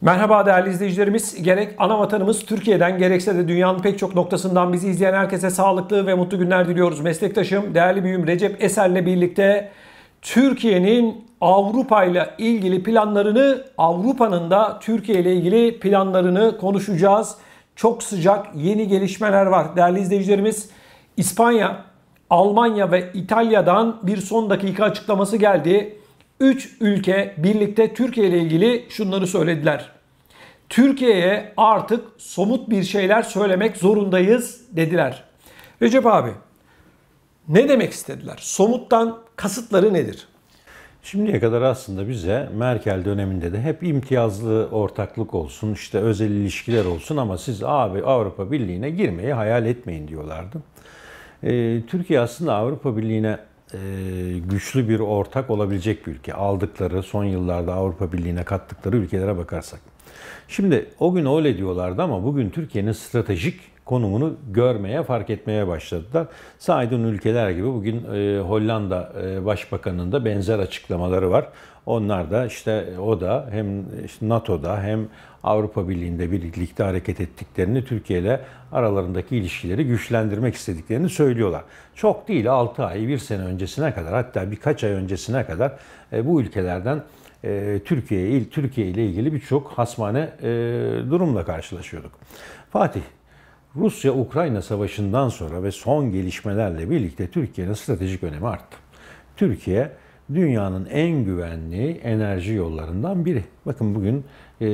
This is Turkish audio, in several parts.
Merhaba değerli izleyicilerimiz. Gerek ana vatanımız Türkiye'den gerekse de dünyanın pek çok noktasından bizi izleyen herkese sağlıklı ve mutlu günler diliyoruz. Meslektaşım, değerli büyüğüm Recep Eser'le birlikte Türkiye'nin Avrupa ile ilgili planlarını, Avrupa'nın da Türkiye ile ilgili planlarını konuşacağız. Çok sıcak yeni gelişmeler var değerli izleyicilerimiz. İspanya Almanya ve İtalya'dan bir son dakika açıklaması geldi. 3 ülke birlikte Türkiye ile ilgili şunları söylediler. Türkiye'ye artık somut bir şeyler söylemek zorundayız dediler. Recep abi ne demek istediler? Somuttan kasıtları nedir? Şimdiye kadar aslında bize Merkel döneminde de hep imtiyazlı ortaklık olsun, işte özel ilişkiler olsun ama siz abi Avrupa Birliği'ne girmeyi hayal etmeyin diyorlardı. Ee, Türkiye aslında Avrupa Birliği'ne e, güçlü bir ortak olabilecek bir ülke. Aldıkları son yıllarda Avrupa Birliği'ne kattıkları ülkelere bakarsak. Şimdi o gün öyle diyorlardı ama bugün Türkiye'nin stratejik konumunu görmeye, fark etmeye başladılar. Saydığın ülkeler gibi bugün e, Hollanda e, Başbakanı'nın da benzer açıklamaları var. Onlar da işte o da hem işte NATO'da hem Avrupa Birliği'nde birlikte hareket ettiklerini, Türkiye ile aralarındaki ilişkileri güçlendirmek istediklerini söylüyorlar. Çok değil 6 ay, 1 sene öncesine kadar hatta birkaç ay öncesine kadar e, bu ülkelerden e, Türkiye, Türkiye ile ilgili birçok hasmane durumla karşılaşıyorduk. Fatih, Rusya-Ukrayna savaşından sonra ve son gelişmelerle birlikte Türkiye'nin stratejik önemi arttı. Türkiye dünyanın en güvenli enerji yollarından biri. Bakın bugün e,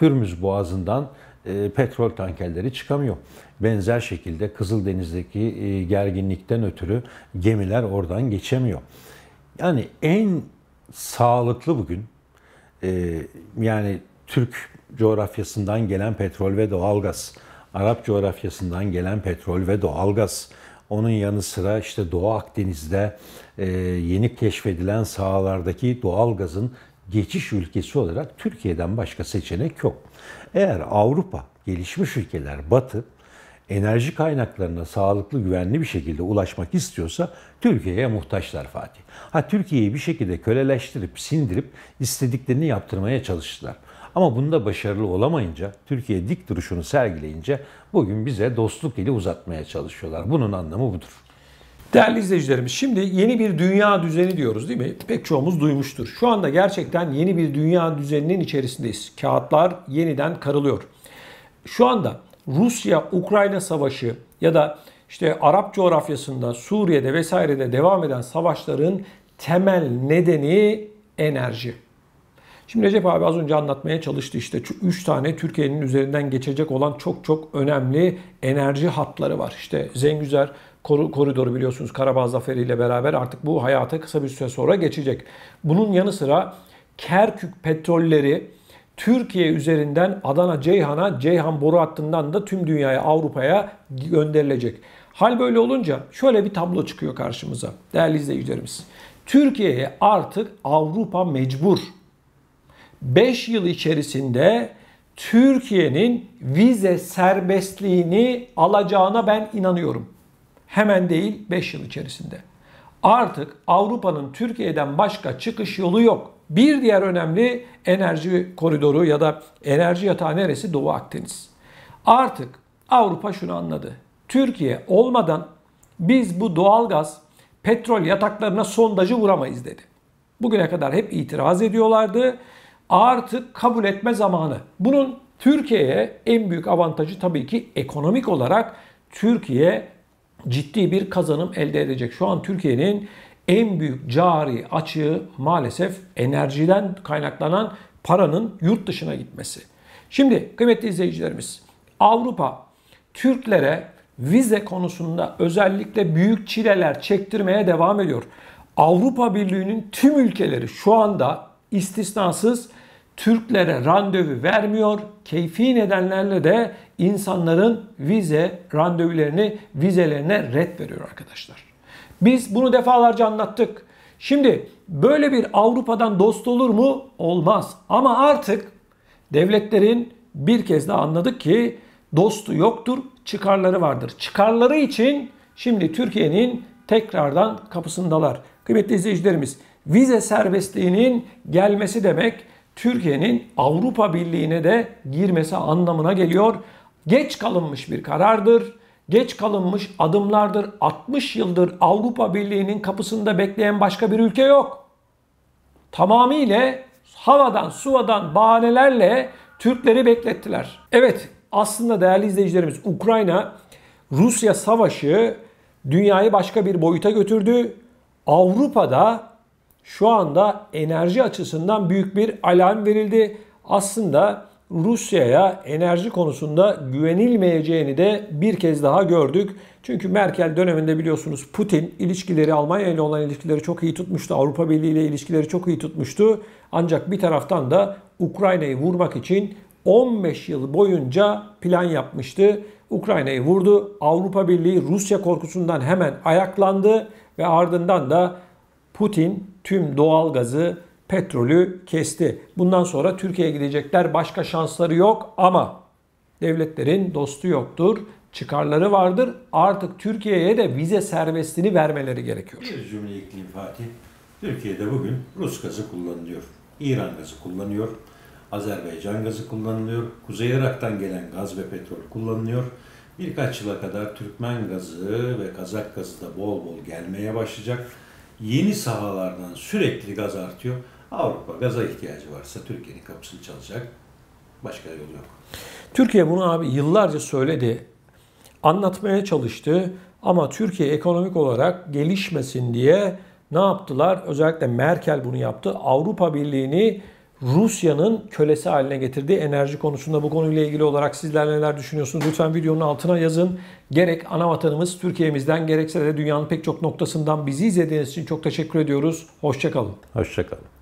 Hürmüz Boğazı'ndan e, petrol tankerleri çıkamıyor. Benzer şekilde Kızıldeniz'deki e, gerginlikten ötürü gemiler oradan geçemiyor. Yani en sağlıklı bugün e, yani Türk coğrafyasından gelen petrol ve doğalgaz Arap coğrafyasından gelen petrol ve doğalgaz. Onun yanı sıra işte Doğu Akdeniz'de e, yeni keşfedilen sahalardaki doğalgazın geçiş ülkesi olarak Türkiye'den başka seçenek yok. Eğer Avrupa, gelişmiş ülkeler, Batı enerji kaynaklarına sağlıklı, güvenli bir şekilde ulaşmak istiyorsa Türkiye'ye muhtaçlar Fatih. Ha Türkiye'yi bir şekilde köleleştirip, sindirip istediklerini yaptırmaya çalıştılar. Ama bunda başarılı olamayınca, Türkiye dik duruşunu sergileyince bugün bize dostluk eli uzatmaya çalışıyorlar. Bunun anlamı budur. Değerli izleyicilerimiz şimdi yeni bir dünya düzeni diyoruz değil mi? Pek çoğumuz duymuştur. Şu anda gerçekten yeni bir dünya düzeninin içerisindeyiz. Kağıtlar yeniden karılıyor. Şu anda Rusya-Ukrayna savaşı ya da işte Arap coğrafyasında, Suriye'de vesairede devam eden savaşların temel nedeni enerji. Şimdi Recep abi az önce anlatmaya çalıştı işte 3 tane Türkiye'nin üzerinden geçecek olan çok çok önemli enerji hatları var. İşte Zengüzer koridoru biliyorsunuz Karabağ Zaferi ile beraber artık bu hayata kısa bir süre sonra geçecek. Bunun yanı sıra Kerkük petrolleri Türkiye üzerinden Adana Ceyhan'a, Ceyhan boru hattından da tüm dünyaya, Avrupa'ya gönderilecek. Hal böyle olunca şöyle bir tablo çıkıyor karşımıza değerli izleyicilerimiz. Türkiye'ye artık Avrupa mecbur. 5 yıl içerisinde Türkiye'nin vize serbestliğini alacağına ben inanıyorum. Hemen değil 5 yıl içerisinde. Artık Avrupa'nın Türkiye'den başka çıkış yolu yok. Bir diğer önemli enerji koridoru ya da enerji yatağı neresi? Doğu Akdeniz. Artık Avrupa şunu anladı. Türkiye olmadan biz bu doğalgaz petrol yataklarına sondajı vuramayız dedi. Bugüne kadar hep itiraz ediyorlardı. Artık kabul etme zamanı. Bunun Türkiye'ye en büyük avantajı tabii ki ekonomik olarak Türkiye ciddi bir kazanım elde edecek. Şu an Türkiye'nin en büyük cari açığı maalesef enerjiden kaynaklanan paranın yurt dışına gitmesi. Şimdi kıymetli izleyicilerimiz Avrupa Türklere vize konusunda özellikle büyük çileler çektirmeye devam ediyor. Avrupa Birliği'nin tüm ülkeleri şu anda istisnasız Türklere randevu vermiyor. Keyfi nedenlerle de insanların vize randevularını, vizelerine red veriyor arkadaşlar. Biz bunu defalarca anlattık. Şimdi böyle bir Avrupa'dan dost olur mu? Olmaz. Ama artık devletlerin bir kez daha anladık ki dostu yoktur, çıkarları vardır. Çıkarları için şimdi Türkiye'nin tekrardan kapısındalar. Kıymetli izleyicilerimiz, vize serbestliğinin gelmesi demek Türkiye'nin Avrupa Birliği'ne de girmesi anlamına geliyor. Geç kalınmış bir karardır. Geç kalınmış adımlardır. 60 yıldır Avrupa Birliği'nin kapısında bekleyen başka bir ülke yok. Tamamıyla havadan, suvadan bahanelerle Türkleri beklettiler. Evet, aslında değerli izleyicilerimiz Ukrayna Rusya savaşı dünyayı başka bir boyuta götürdü. Avrupa'da şu anda enerji açısından büyük bir alarm verildi. Aslında Rusya'ya enerji konusunda güvenilmeyeceğini de bir kez daha gördük. Çünkü Merkel döneminde biliyorsunuz Putin ilişkileri Almanya ile olan ilişkileri çok iyi tutmuştu. Avrupa Birliği ile ilişkileri çok iyi tutmuştu. Ancak bir taraftan da Ukrayna'yı vurmak için 15 yıl boyunca plan yapmıştı. Ukrayna'yı vurdu. Avrupa Birliği Rusya korkusundan hemen ayaklandı ve ardından da Putin tüm doğal gazı, petrolü kesti. Bundan sonra Türkiye'ye gidecekler başka şansları yok ama devletlerin dostu yoktur, çıkarları vardır. Artık Türkiye'ye de vize serbestliğini vermeleri gerekiyor. Bir cümle ekleyeyim Fatih. Türkiye'de bugün Rus gazı kullanılıyor. İran gazı kullanıyor, Azerbaycan gazı kullanılıyor. Kuzey Irak'tan gelen gaz ve petrol kullanılıyor. Birkaç yıla kadar Türkmen gazı ve Kazak gazı da bol bol gelmeye başlayacak yeni sahalardan sürekli gaz artıyor. Avrupa gaza ihtiyacı varsa Türkiye'nin kapısını çalacak. Başka yol yok. Türkiye bunu abi yıllarca söyledi. Anlatmaya çalıştı ama Türkiye ekonomik olarak gelişmesin diye ne yaptılar? Özellikle Merkel bunu yaptı. Avrupa Birliği'ni Rusya'nın kölesi haline getirdiği enerji konusunda bu konuyla ilgili olarak sizler neler düşünüyorsunuz? Lütfen videonun altına yazın. Gerek ana vatanımız Türkiye'mizden gerekse de dünyanın pek çok noktasından bizi izlediğiniz için çok teşekkür ediyoruz. Hoşçakalın. Hoşçakalın.